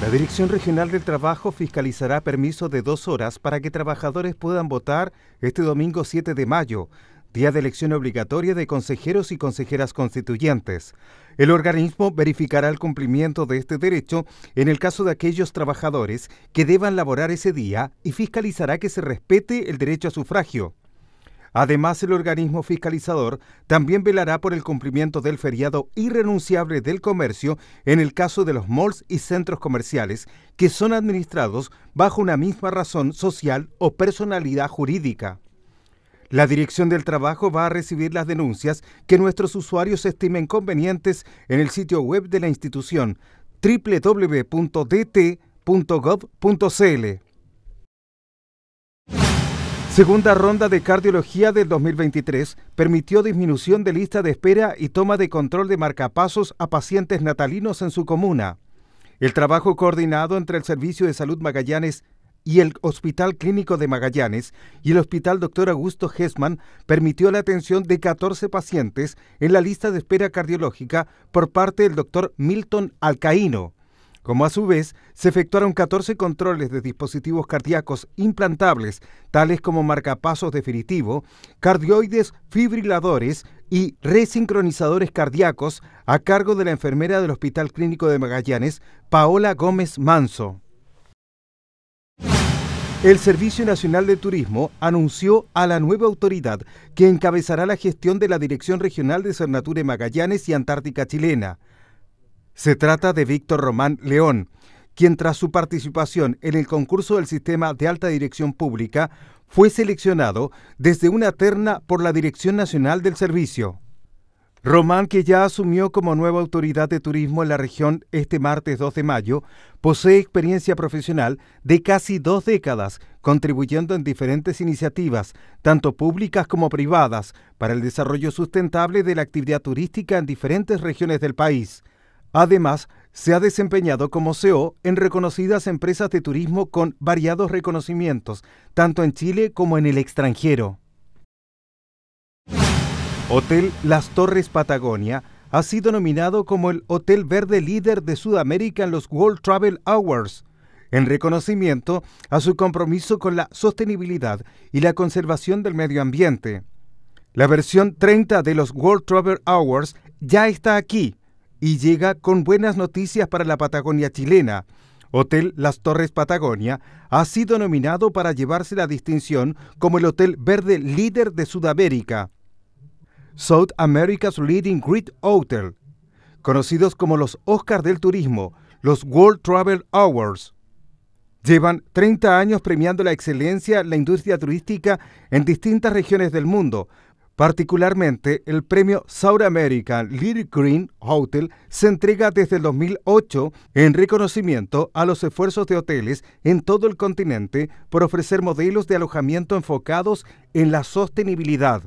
La Dirección Regional del Trabajo fiscalizará permiso de dos horas para que trabajadores puedan votar este domingo 7 de mayo, día de elección obligatoria de consejeros y consejeras constituyentes. El organismo verificará el cumplimiento de este derecho en el caso de aquellos trabajadores que deban laborar ese día y fiscalizará que se respete el derecho a sufragio. Además, el organismo fiscalizador también velará por el cumplimiento del feriado irrenunciable del comercio en el caso de los malls y centros comerciales que son administrados bajo una misma razón social o personalidad jurídica. La Dirección del Trabajo va a recibir las denuncias que nuestros usuarios estimen convenientes en el sitio web de la institución www.dt.gov.cl. Segunda ronda de cardiología del 2023 permitió disminución de lista de espera y toma de control de marcapasos a pacientes natalinos en su comuna. El trabajo coordinado entre el Servicio de Salud Magallanes y el Hospital Clínico de Magallanes y el Hospital Dr. Augusto Hessman permitió la atención de 14 pacientes en la lista de espera cardiológica por parte del Dr. Milton Alcaíno como a su vez se efectuaron 14 controles de dispositivos cardíacos implantables, tales como marcapasos definitivo, cardioides fibriladores y resincronizadores cardíacos a cargo de la enfermera del Hospital Clínico de Magallanes, Paola Gómez Manso. El Servicio Nacional de Turismo anunció a la nueva autoridad que encabezará la gestión de la Dirección Regional de y Magallanes y Antártica Chilena. Se trata de Víctor Román León, quien tras su participación en el concurso del sistema de alta dirección pública fue seleccionado desde una terna por la Dirección Nacional del Servicio. Román, que ya asumió como nueva autoridad de turismo en la región este martes 2 de mayo, posee experiencia profesional de casi dos décadas, contribuyendo en diferentes iniciativas, tanto públicas como privadas, para el desarrollo sustentable de la actividad turística en diferentes regiones del país. Además, se ha desempeñado como CEO en reconocidas empresas de turismo con variados reconocimientos, tanto en Chile como en el extranjero. Hotel Las Torres Patagonia ha sido nominado como el Hotel Verde Líder de Sudamérica en los World Travel Awards, en reconocimiento a su compromiso con la sostenibilidad y la conservación del medio ambiente. La versión 30 de los World Travel Awards ya está aquí y llega con buenas noticias para la Patagonia chilena. Hotel Las Torres Patagonia ha sido nominado para llevarse la distinción como el hotel verde líder de Sudamérica. South America's Leading Great Hotel, conocidos como los Oscars del Turismo, los World Travel Awards. Llevan 30 años premiando la excelencia en la industria turística en distintas regiones del mundo, Particularmente, el premio South American Little Green Hotel se entrega desde el 2008 en reconocimiento a los esfuerzos de hoteles en todo el continente por ofrecer modelos de alojamiento enfocados en la sostenibilidad.